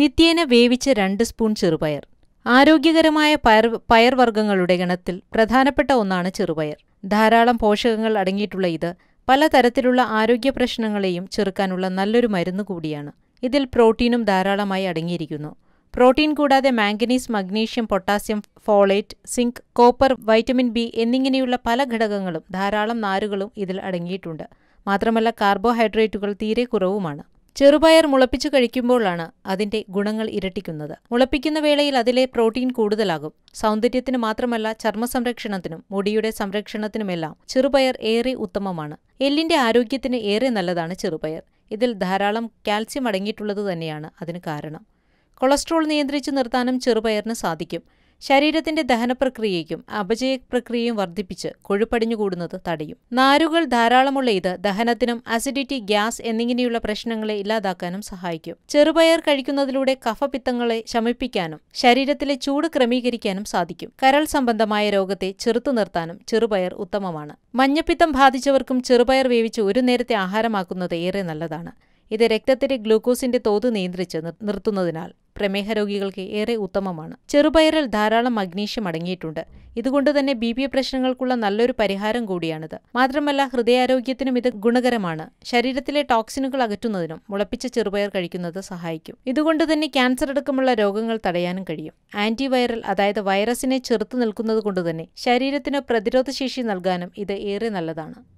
നിത്യേന വേവിച്ച രണ്ട് സ്പൂൺ ചെറുപയർ ആരോഗ്യകരമായ പയർ പയർവർഗ്ഗങ്ങളുടെ ഗണത്തിൽ പ്രധാനപ്പെട്ട ഒന്നാണ് ചെറുപയർ ധാരാളം പോഷകങ്ങൾ അടങ്ങിയിട്ടുള്ള ഇത് പലതരത്തിലുള്ള ആരോഗ്യ പ്രശ്നങ്ങളെയും ചെറുക്കാനുള്ള നല്ലൊരു മരുന്ന് കൂടിയാണ് ഇതിൽ പ്രോട്ടീനും ധാരാളമായി അടങ്ങിയിരിക്കുന്നു പ്രോട്ടീൻ കൂടാതെ manganese magnesium potassium folate zinc copper vitamin B എന്നിങ്ങനെയുള്ള പല ഘടകങ്ങളും ധാരാളം നാരുകളും ഇതിൽ അടങ്ങിയിട്ടുണ്ട് മാത്രമല്ല കാർബോഹൈഡ്രേറ്റുകൾ തീരെ കുറവുമാണ് ചെറുപയർ മുളപ്പിച്ചു കഴിക്കുമ്പോഴാണ് അതിന്റെ ഗുണങ്ങൾ ഇരട്ടിക്കുന്നത് മുളപ്പിക്കുന്ന വേളയിൽ അതിലെ പ്രോട്ടീൻ കൂടുതലാകും സൗന്ദര്യത്തിന് മാത്രമല്ല ചർമ്മ സംരക്ഷണത്തിനും മുടിയുടെ സംരക്ഷണത്തിനുമെല്ലാം ചെറുപയർ ഏറെ ഉത്തമമാണ് എല്ലിന്റെ ആരോഗ്യത്തിന് ഏറെ നല്ലതാണ് ചെറുപയർ ഇതിൽ ധാരാളം കാൽസ്യം അടങ്ങിയിട്ടുള്ളത് തന്നെയാണ് അതിന് കാരണം കൊളസ്ട്രോൾ നിയന്ത്രിച്ചു നിർത്താനും ചെറുപയറിന് സാധിക്കും ശരീരത്തിന്റെ ദഹനപ്രക്രിയയ്ക്കും അപചയ പ്രക്രിയയും വർദ്ധിപ്പിച്ച് കൊഴുപ്പടിഞ്ഞുകൂടുന്നത് കൂടുന്നത് തടയും നാരുകൾ ധാരാളമുള്ള ഇത് ദഹനത്തിനും അസിഡിറ്റി ഗ്യാസ് എന്നിങ്ങനെയുള്ള പ്രശ്നങ്ങളെ ഇല്ലാതാക്കാനും സഹായിക്കും ചെറുപയർ കഴിക്കുന്നതിലൂടെ കഫപിത്തങ്ങളെ ശമിപ്പിക്കാനും ശരീരത്തിലെ ചൂട് ക്രമീകരിക്കാനും സാധിക്കും കരൾ സംബന്ധമായ രോഗത്തെ ചെറുത്തു നിർത്താനും ചെറുപയർ ഉത്തമമാണ് മഞ്ഞപ്പിത്തം ബാധിച്ചവർക്കും ചെറുപയർ വേവിച്ച് ഒരു നേരത്തെ ആഹാരമാക്കുന്നത് ഏറെ നല്ലതാണ് ഇത് രക്തത്തിലെ ഗ്ലൂക്കോസിന്റെ തോത് നിയന്ത്രിച്ച് നിർത്തുന്നതിനാൽ പ്രമേഹ രോഗികൾക്ക് ഏറെ ഉത്തമമാണ് ചെറുപയറിൽ ധാരാളം മഗ്നീഷ്യം അടങ്ങിയിട്ടുണ്ട് ഇതുകൊണ്ട് തന്നെ ബി പി പ്രശ്നങ്ങൾക്കുള്ള നല്ലൊരു പരിഹാരം കൂടിയാണിത് മാത്രമല്ല ഹൃദയാരോഗ്യത്തിനും ഇത് ഗുണകരമാണ് ശരീരത്തിലെ ടോക്സിനുകൾ അകറ്റുന്നതിനും മുളപ്പിച്ച ചെറുപയർ കഴിക്കുന്നത് സഹായിക്കും ഇതുകൊണ്ട് തന്നെ ക്യാൻസർ അടക്കമുള്ള രോഗങ്ങൾ തടയാനും കഴിയും ആന്റിവൈറൽ അതായത് വൈറസിനെ ചെറുത്തു നിൽക്കുന്നത് കൊണ്ട് തന്നെ ശരീരത്തിന് പ്രതിരോധശേഷി നൽകാനും ഇത് ഏറെ നല്ലതാണ്